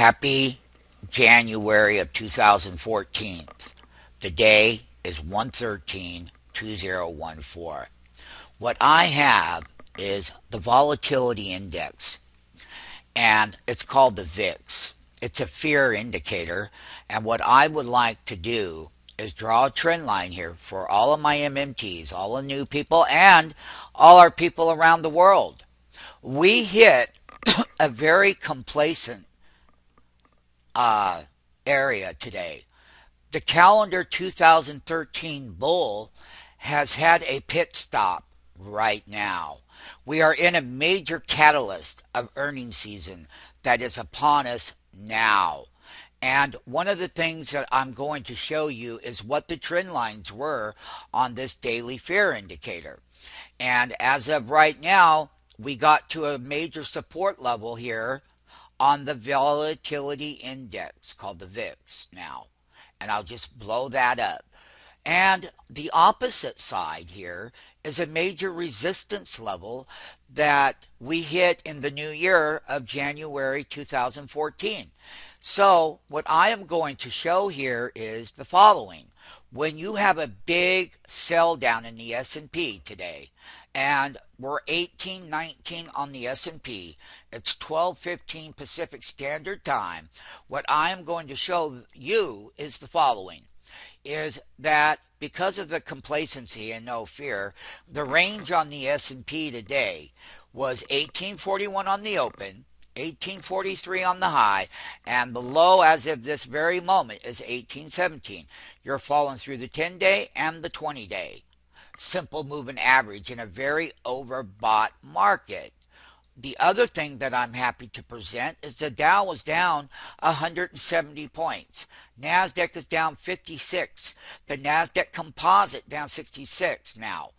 Happy January of 2014. The day is 113 2014. What I have is the volatility index, and it's called the VIX. It's a fear indicator, and what I would like to do is draw a trend line here for all of my MMTs, all the new people, and all our people around the world. We hit a very complacent uh, area today. The calendar 2013 bull has had a pit stop right now. We are in a major catalyst of earnings season that is upon us now. And one of the things that I'm going to show you is what the trend lines were on this daily fear indicator. And as of right now, we got to a major support level here on the volatility index called the VIX now. And I'll just blow that up. And the opposite side here is a major resistance level that we hit in the new year of January 2014. So what I am going to show here is the following. When you have a big sell down in the S&P today, and we're nineteen on the S&P. It's 12:15 Pacific Standard Time. What I am going to show you is the following is that because of the complacency and no fear, the range on the S&P today was 1841 on the open, 1843 on the high, and the low as of this very moment is 1817. You're falling through the 10 day and the 20 day simple moving average in a very overbought market. The other thing that I'm happy to present is the Dow was down 170 points. NASDAQ is down 56. The NASDAQ composite down 66 now.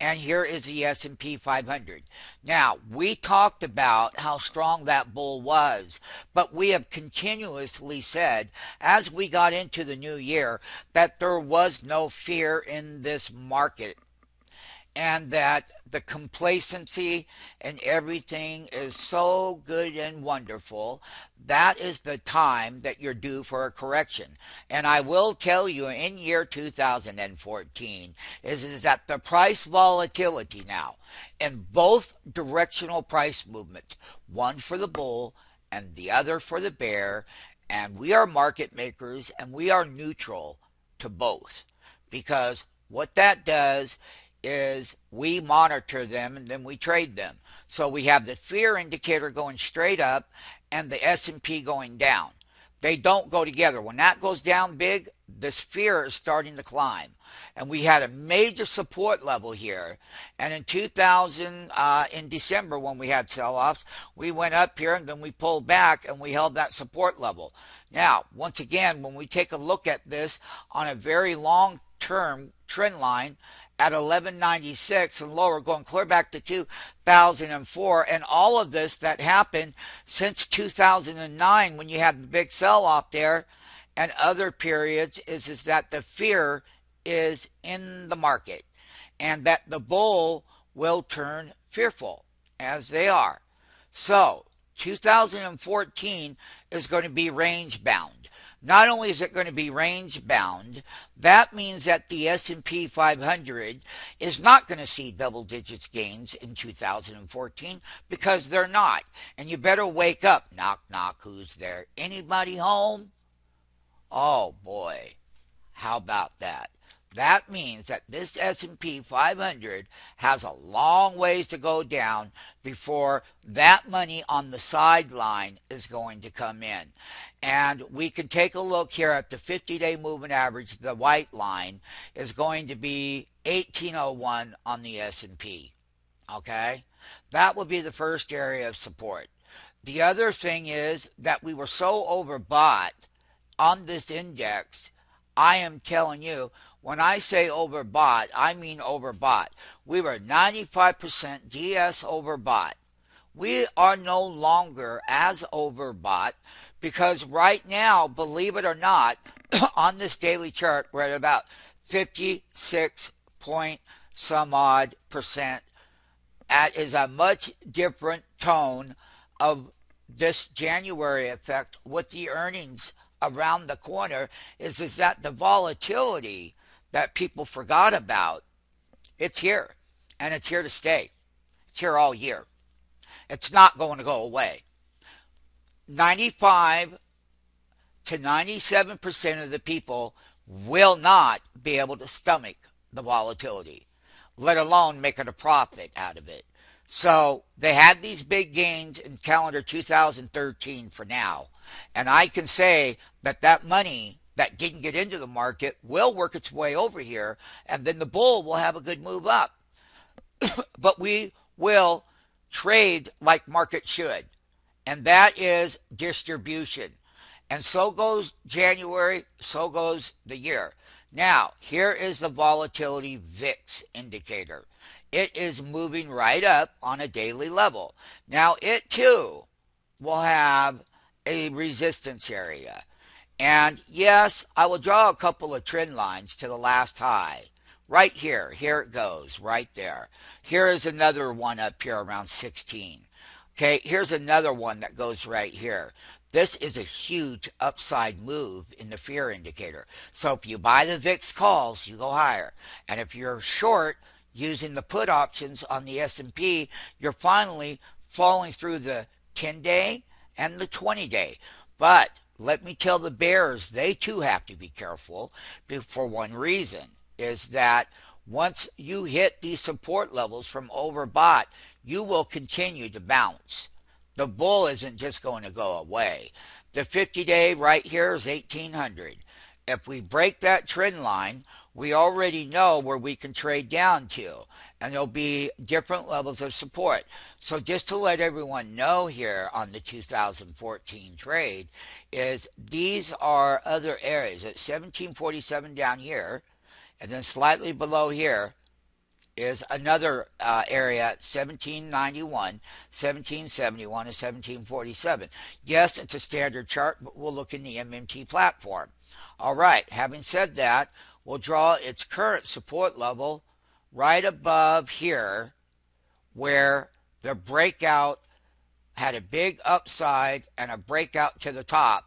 And here is the S&P 500. Now, we talked about how strong that bull was, but we have continuously said as we got into the new year that there was no fear in this market and that the complacency and everything is so good and wonderful, that is the time that you're due for a correction. And I will tell you in year 2014 is, is that the price volatility now in both directional price movements, one for the bull and the other for the bear, and we are market makers and we are neutral to both because what that does is we monitor them and then we trade them. So we have the fear indicator going straight up and the S&P going down. They don't go together. When that goes down big, this fear is starting to climb. And we had a major support level here. And in 2000, uh, in December, when we had sell offs, we went up here and then we pulled back and we held that support level. Now, once again, when we take a look at this on a very long term trend line at 1196 and lower going clear back to 2004 and all of this that happened since 2009 when you had the big sell off there and other periods is is that the fear is in the market and that the bull will turn fearful as they are so 2014 is going to be range bound not only is it going to be range bound, that means that the S&P 500 is not going to see double digits gains in 2014 because they're not. And you better wake up. Knock knock, who's there? Anybody home? Oh boy. How about that? That means that this S&P 500 has a long ways to go down before that money on the sideline is going to come in. And we can take a look here at the 50-day moving average. The white line is going to be 1801 on the S&P. Okay? That will be the first area of support. The other thing is that we were so overbought on this index I am telling you, when I say overbought, I mean overbought. We were 95% DS overbought. We are no longer as overbought because right now, believe it or not, on this daily chart, we're at about 56 point some odd percent. That is a much different tone of this January effect with the earnings around the corner is is that the volatility that people forgot about it's here and it's here to stay it's here all year it's not going to go away 95 to 97% of the people will not be able to stomach the volatility let alone making a profit out of it so they had these big gains in calendar 2013 for now. And I can say that that money that didn't get into the market will work its way over here and then the bull will have a good move up. but we will trade like market should. And that is distribution. And so goes January, so goes the year. Now, here is the volatility VIX indicator. It is moving right up on a daily level. Now, it too will have a resistance area. And yes, I will draw a couple of trend lines to the last high. Right here, here it goes, right there. Here is another one up here around 16. Okay, here's another one that goes right here. This is a huge upside move in the fear indicator. So if you buy the VIX calls, you go higher. And if you're short using the put options on the S&P, you're finally falling through the 10 day and the 20 day. But let me tell the Bears, they too have to be careful for one reason is that once you hit these support levels from overbought, you will continue to bounce. The bull isn't just going to go away. The 50 day right here is 1800. If we break that trend line, we already know where we can trade down to, and there'll be different levels of support. So just to let everyone know here on the 2014 trade is these are other areas at 1747 down here, and then slightly below here, is another uh, area 1791 1771 and 1747 yes it's a standard chart but we'll look in the mmt platform all right having said that we'll draw its current support level right above here where the breakout had a big upside and a breakout to the top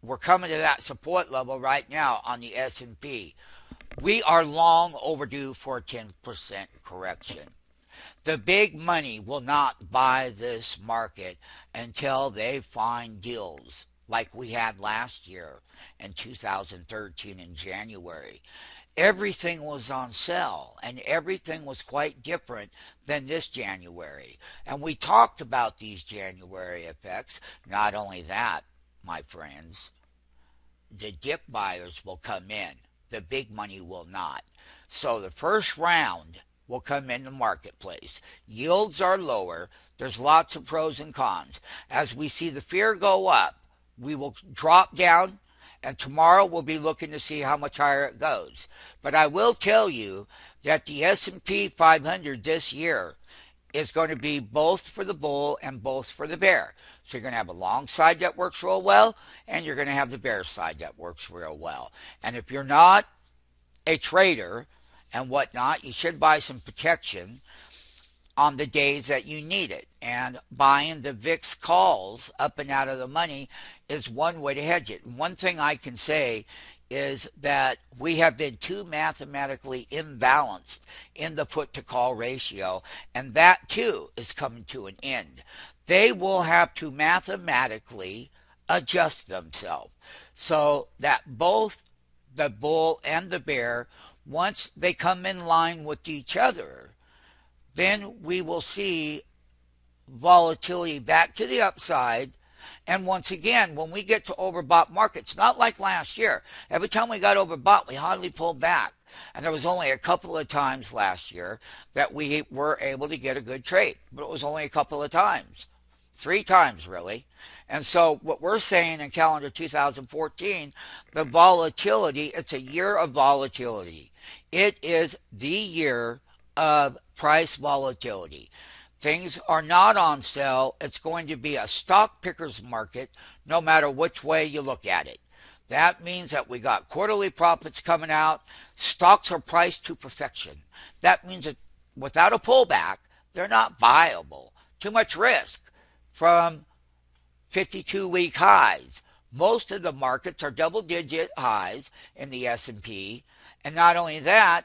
we're coming to that support level right now on the s&p we are long overdue for a 10% correction. The big money will not buy this market until they find deals like we had last year in 2013 in January. Everything was on sale and everything was quite different than this January. And we talked about these January effects. Not only that, my friends, the dip buyers will come in the big money will not. So the first round will come in the marketplace. Yields are lower. There's lots of pros and cons. As we see the fear go up, we will drop down and tomorrow we'll be looking to see how much higher it goes. But I will tell you that the S&P 500 this year is going to be both for the bull and both for the bear. So you're going to have a long side that works real well, and you're going to have the bear side that works real well. And if you're not a trader and whatnot, you should buy some protection on the days that you need it. And buying the VIX calls up and out of the money is one way to hedge it. one thing I can say is that we have been too mathematically imbalanced in the put to call ratio, and that too is coming to an end. They will have to mathematically adjust themselves so that both the bull and the bear, once they come in line with each other, then we will see volatility back to the upside and once again, when we get to overbought markets, not like last year, every time we got overbought, we hardly pulled back. And there was only a couple of times last year that we were able to get a good trade, but it was only a couple of times, three times really. And so what we're saying in calendar 2014, the volatility, it's a year of volatility. It is the year of price volatility. Things are not on sale. It's going to be a stock picker's market no matter which way you look at it. That means that we got quarterly profits coming out. Stocks are priced to perfection. That means that without a pullback, they're not viable. Too much risk from 52 week highs. Most of the markets are double digit highs in the S&P, and not only that,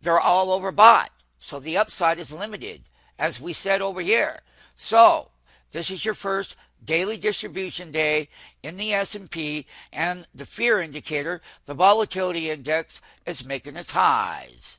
they're all overbought. So the upside is limited as we said over here. So this is your first daily distribution day in the S&P and the fear indicator, the volatility index is making its highs.